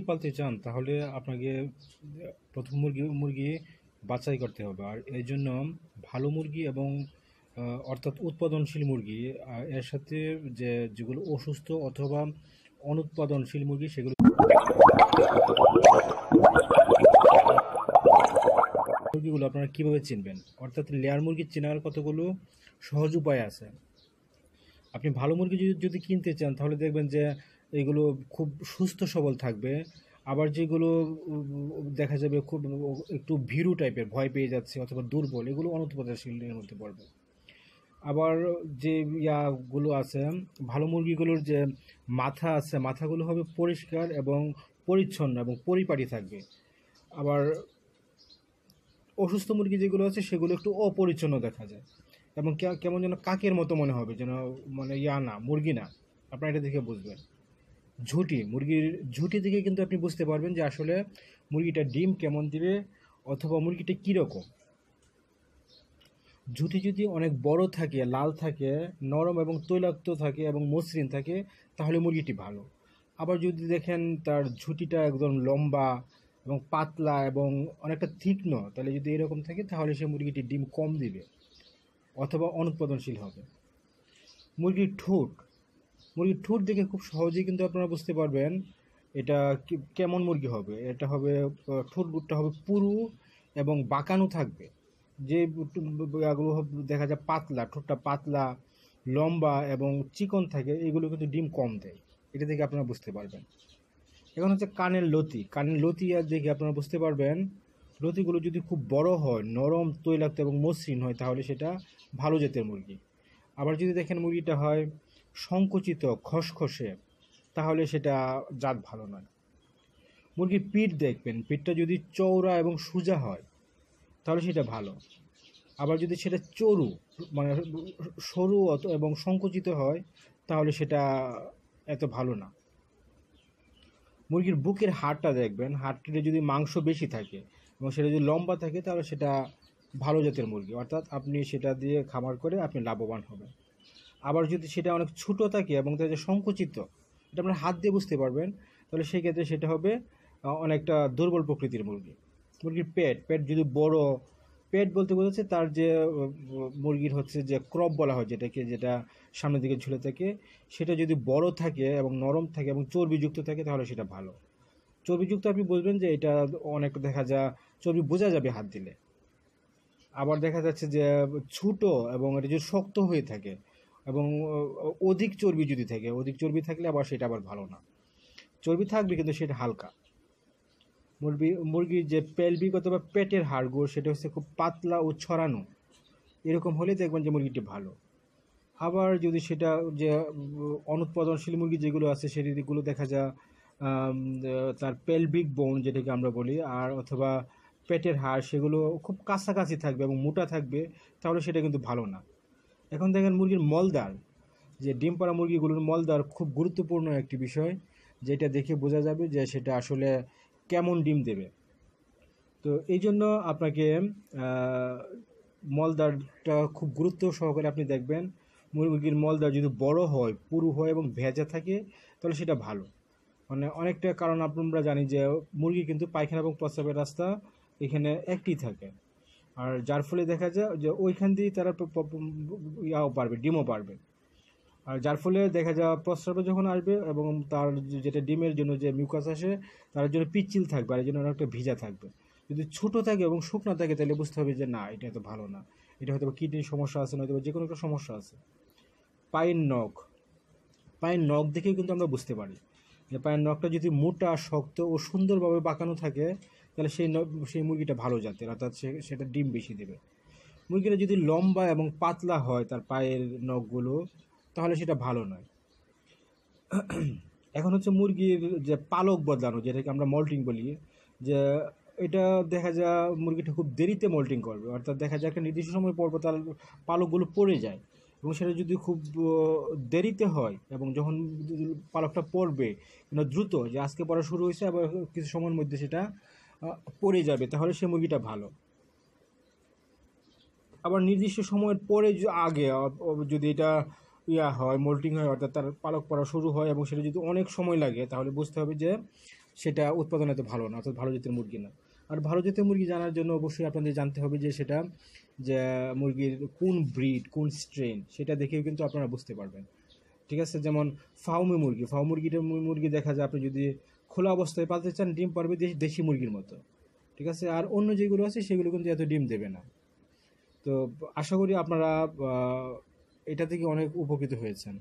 মুরগি পালতে চান তাহলে আপনাকে প্রথম মুরগি মুরগি বাছাই করতে হবে আর এই জন্য ভালো মুরগি এবং অর্থাৎ উৎপাদনশীল মুরগি এর সাথে যে যেগুলো অসুস্থ অথবা অনুৎপাদনশীল মুরগি সেগুলো মুরগিগুলো আপনারা কীভাবে চিনবেন অর্থাৎ লেয়ার মুরগি চেনার কতগুলো সহজ উপায় আছে আপনি ভালো মুরগি যদি কিনতে চান তাহলে দেখবেন যে এগুলো খুব সুস্থ সবল থাকবে আবার যেগুলো দেখা যাবে খুব একটু ভীরু টাইপের ভয় পেয়ে যাচ্ছে অথবা দুর্বল এগুলো অনুৎপাদনশীলের মধ্যে পড়বে আবার যে ইয়াগুলো আছে ভালো মুরগিগুলোর যে মাথা আছে মাথাগুলো হবে পরিষ্কার এবং পরিচ্ছন্ন এবং পরিপাটি থাকবে আবার অসুস্থ মুরগি যেগুলো আছে সেগুলো একটু অপরিচ্ছন্ন দেখা যায় এবং কেমন যেন কাকের মতো মনে হবে যেন মানে ইয়া না মুরগি না আপনারা এটা দেখে বুঝবেন ঝুঁটি মুরগির ঝুঁটি থেকে কিন্তু আপনি বুঝতে পারবেন যে আসলে মুরগিটা ডিম কেমন দিবে অথবা মুরগিটা কীরকম ঝুঁটি যদি অনেক বড় থাকে লাল থাকে নরম এবং তৈলাক্ত থাকে এবং মসৃণ থাকে তাহলে মুরগিটি ভালো আবার যদি দেখেন তার ঝুঁটিটা একদম লম্বা এবং পাতলা এবং অনেকটা তীক্ষ্ণ তাহলে যদি এরকম থাকে তাহলে সে মুরগিটি ডিম কম দিবে অথবা অনুৎপাদনশীল হবে মুরগির ঠোঁট মুরগির ঠোঁট দেখে খুব সহজেই কিন্তু আপনারা বুঝতে পারবেন এটা কেমন মুরগি হবে এটা হবে ঠোঁট বুটটা হবে পুরু এবং বাঁকানো থাকবে যে ইয়াগুলো দেখা যায় পাতলা ঠোঁটটা পাতলা লম্বা এবং চিকন থাকে এগুলো কিন্তু ডিম কম দেয় এটা দেখে আপনারা বুঝতে পারবেন এখন হচ্ছে কানের লতি কানের লতি আর দেখে আপনারা বুঝতে পারবেন লতিগুলো যদি খুব বড় হয় নরম তৈলাক্ত এবং মসৃণ হয় তাহলে সেটা ভালো জাতের মুরগি আবার যদি দেখেন মুরগিটা হয় সংকুচিত খসখসে তাহলে সেটা জাত ভালো নয় মুরগির পিঠ দেখবেন পিঠটা যদি চৌড়া এবং সোজা হয় তাহলে সেটা ভালো আবার যদি সেটা চরু মানে সরু অত এবং সংকুচিত হয় তাহলে সেটা এত ভালো না মুরগির বুকের হাড়টা দেখবেন হাড়টিতে যদি মাংস বেশি থাকে এবং সেটা যদি লম্বা থাকে তাহলে সেটা ভালো জাতের মুরগি অর্থাৎ আপনি সেটা দিয়ে খামার করে আপনি লাভবান হবেন আবার যদি সেটা অনেক ছোটো থাকে এবং তাদের সংকুচিত এটা আপনার হাত দিয়ে বুঝতে পারবেন তাহলে সেই ক্ষেত্রে সেটা হবে অনেকটা দুর্বল প্রকৃতির মুরগি মুরগির পেট পেট যদি বড় পেট বলতে বোঝাচ্ছে তার যে মুরগির হচ্ছে যে ক্রপ বলা হয় যেটাকে যেটা সামনের দিকে ঝুলে থাকে সেটা যদি বড় থাকে এবং নরম থাকে এবং চর্বিযুক্ত থাকে তাহলে সেটা ভালো চর্বিযুক্ত আপনি বুঝবেন যে এটা অনেক দেখা যা চর্বি বোঝা যাবে হাত দিলে আবার দেখা যাচ্ছে যে ছোটো এবং এটা যদি শক্ত হয়ে থাকে এবং অধিক চর্বি যদি থাকে অধিক চর্বি থাকলে আবার সেটা আবার ভালো না চর্বি থাকবে কিন্তু সেটা হালকা মুরগি মুরগির যে পেলভিক অথবা পেটের হাড়গোড় সেটা হচ্ছে খুব পাতলা ও ছড়ানো এরকম হলে দেখবেন যে মুরগিটি ভালো আবার যদি সেটা যে অনুৎপাদনশীল মুরগি যেগুলো আছে সেগুলো দেখা যায় তার পেলভিক বোন যেটাকে আমরা বলি আর অথবা পেটের হাড় সেগুলো খুব কাছাকাছি থাকবে এবং মোটা থাকবে তাহলে সেটা কিন্তু ভালো না এখন দেখেন মুরগির মলদার যে ডিম পাড়া মুরগিগুলোর মলদার খুব গুরুত্বপূর্ণ একটি বিষয় যেটা দেখে বোঝা যাবে যে সেটা আসলে কেমন ডিম দেবে তো এই জন্য আপনাকে মলদারটা খুব গুরুত্ব সহকারে আপনি দেখবেন মুরগির মলদার যদি বড় হয় পুরু হয় এবং ভেজা থাকে তাহলে সেটা ভালো মানে অনেকটা কারণ আমরা জানি যে মুরগি কিন্তু পায়খানা এবং প্রস্রাবের রাস্তা এখানে একটি থাকে আর যার ফলে দেখা যায় যে ওইখান দিয়ে তারা ইয়াও পারবে ডিমও পারবে আর যার ফলে দেখা যায় প্রস্রাবে যখন আসবে এবং তার যেটা ডিমের জন্য যে মিউকাস আসে তার জন্য পিচ্ছিল থাকবে আর এই জন্য অনেকটা ভিজা থাকবে যদি ছোটো থাকে এবং শুকনো থাকে তাহলে বুঝতে হবে যে না এটা তো ভালো না এটা হয়তো কিডনির সমস্যা আছে নয়তো যে কোনো একটা সমস্যা আছে পায়ের নখ পায়ের নখ দেখেই কিন্তু আমরা বুঝতে পারি যে পায়ের নখটা যদি মোটা শক্ত ও সুন্দরভাবে বাঁকানো থাকে তাহলে সেই সেই মুরগিটা ভালো জাতের অর্থাৎ সে সেটা ডিম বেশি দেবে মুরগিটা যদি লম্বা এবং পাতলা হয় তার পায়ের নখগুলো তাহলে সেটা ভালো নয় এখন হচ্ছে মুরগির যে পালক বদলানো যেটাকে আমরা মল্টিং বলি যে এটা দেখা যা মুরগিটা খুব দেরিতে মল্টিং করবে অর্থাৎ দেখা যায় একটা নির্দিষ্ট সময় পর তার পালকগুলো পড়ে যায় এবং সেটা যদি খুব দেরিতে হয় এবং যখন পালকটা পড়বে দ্রুত যে আজকে পড়া শুরু হয়েছে আবার কিছু সময়ের মধ্যে সেটা পড়ে যাবে তাহলে সে মুরগিটা ভালো আবার নির্দিষ্ট সময়ের পরে আগে যদি এটা ইয়া হয় মোল্টিং হয় অর্থাৎ তার পালক পড়া শুরু হয় এবং সেটা যদি অনেক সময় লাগে তাহলে বুঝতে হবে যে সেটা উৎপাদন এত ভালো না অর্থাৎ ভালো জাতের মুরগি না আর ভালো জাতের মুরগি জানার জন্য অবশ্যই আপনাদের জানতে হবে যে সেটা যে মুরগির কোন ব্রিড কোন স্ট্রেন সেটা দেখেও কিন্তু আপনারা বুঝতে পারবেন ঠিক আছে যেমন ফাউমি মুরগি ফাউ মুরগিটা মুরগি দেখা যায় আপনি যদি খোলা অবস্থায় পালতে চান ডিম পারবে দেশি মুরগির মতো ঠিক আছে আর অন্য যেগুলো আছে সেগুলো কিন্তু এত ডিম দেবে না তো আশা করি আপনারা এটা থেকে অনেক উপকৃত হয়েছেন